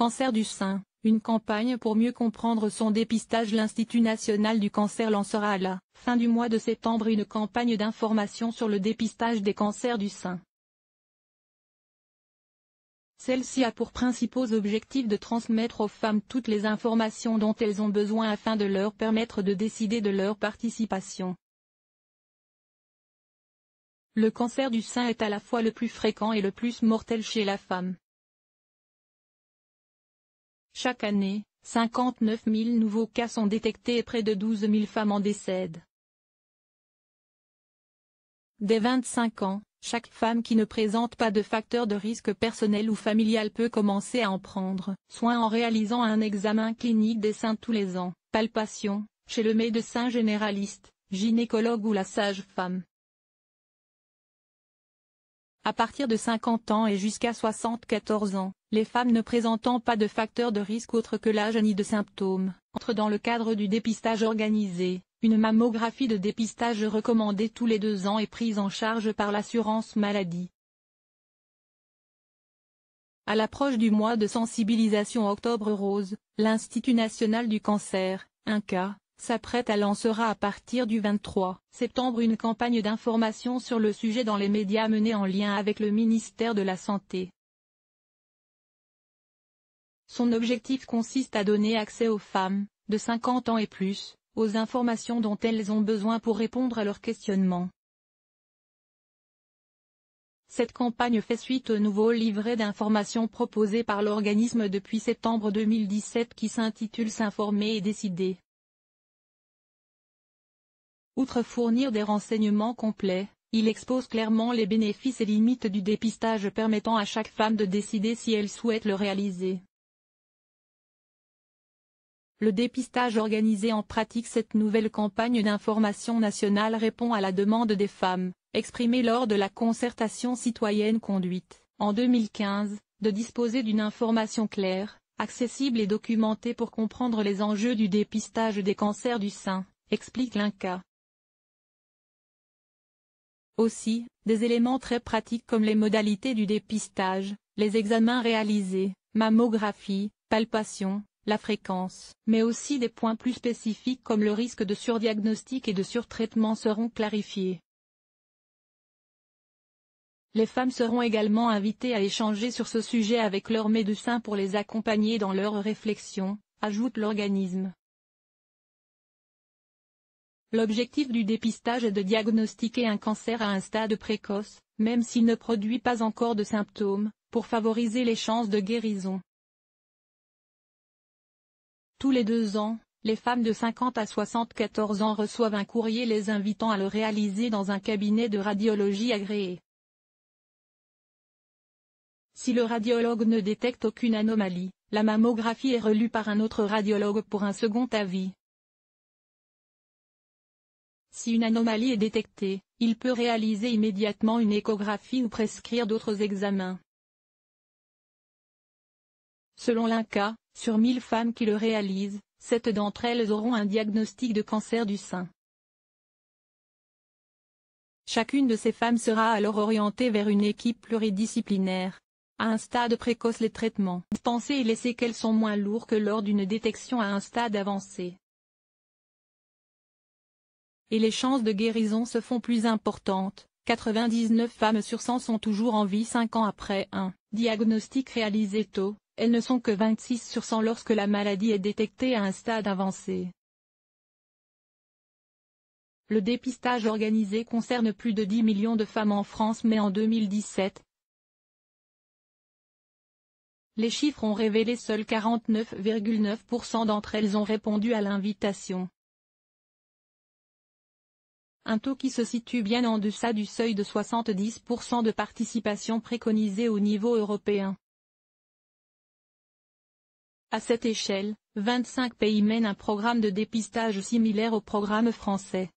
Cancer du sein, une campagne pour mieux comprendre son dépistage L'Institut national du cancer lancera à la fin du mois de septembre une campagne d'information sur le dépistage des cancers du sein. Celle-ci a pour principaux objectifs de transmettre aux femmes toutes les informations dont elles ont besoin afin de leur permettre de décider de leur participation. Le cancer du sein est à la fois le plus fréquent et le plus mortel chez la femme. Chaque année, 59 000 nouveaux cas sont détectés et près de 12 000 femmes en décèdent. Dès 25 ans, chaque femme qui ne présente pas de facteur de risque personnel ou familial peut commencer à en prendre soin en réalisant un examen clinique des seins tous les ans, palpation, chez le médecin généraliste, gynécologue ou la sage-femme. À partir de 50 ans et jusqu'à 74 ans, les femmes ne présentant pas de facteurs de risque autre que l'âge ni de symptômes, entrent dans le cadre du dépistage organisé, une mammographie de dépistage recommandée tous les deux ans est prise en charge par l'assurance maladie. À l'approche du mois de sensibilisation Octobre Rose, l'Institut National du Cancer, INCA, s'apprête à lancera à partir du 23 septembre une campagne d'information sur le sujet dans les médias menée en lien avec le ministère de la Santé. Son objectif consiste à donner accès aux femmes, de 50 ans et plus, aux informations dont elles ont besoin pour répondre à leurs questionnements. Cette campagne fait suite au nouveau livret d'informations proposé par l'organisme depuis septembre 2017 qui s'intitule S'informer et décider. Outre fournir des renseignements complets, il expose clairement les bénéfices et limites du dépistage permettant à chaque femme de décider si elle souhaite le réaliser. Le dépistage organisé en pratique Cette nouvelle campagne d'information nationale répond à la demande des femmes, exprimée lors de la concertation citoyenne conduite, en 2015, de disposer d'une information claire, accessible et documentée pour comprendre les enjeux du dépistage des cancers du sein, explique l'INCA. Aussi, des éléments très pratiques comme les modalités du dépistage, les examens réalisés, mammographie, palpation, la fréquence, mais aussi des points plus spécifiques comme le risque de surdiagnostic et de surtraitement seront clarifiés. Les femmes seront également invitées à échanger sur ce sujet avec leur médecin pour les accompagner dans leurs réflexions, ajoute l'organisme. L'objectif du dépistage est de diagnostiquer un cancer à un stade précoce, même s'il ne produit pas encore de symptômes, pour favoriser les chances de guérison. Tous les deux ans, les femmes de 50 à 74 ans reçoivent un courrier les invitant à le réaliser dans un cabinet de radiologie agréé. Si le radiologue ne détecte aucune anomalie, la mammographie est relue par un autre radiologue pour un second avis. Si une anomalie est détectée, il peut réaliser immédiatement une échographie ou prescrire d'autres examens. Selon l'INCA, sur 1000 femmes qui le réalisent, 7 d'entre elles auront un diagnostic de cancer du sein. Chacune de ces femmes sera alors orientée vers une équipe pluridisciplinaire. À un stade précoce les traitements dispensés et laissés qu'elles sont moins lourds que lors d'une détection à un stade avancé et les chances de guérison se font plus importantes. 99 femmes sur 100 sont toujours en vie 5 ans après un diagnostic réalisé tôt, elles ne sont que 26 sur 100 lorsque la maladie est détectée à un stade avancé. Le dépistage organisé concerne plus de 10 millions de femmes en France mais en 2017, les chiffres ont révélé seuls 49,9% d'entre elles ont répondu à l'invitation un taux qui se situe bien en deçà du seuil de 70% de participation préconisé au niveau européen. À cette échelle, 25 pays mènent un programme de dépistage similaire au programme français.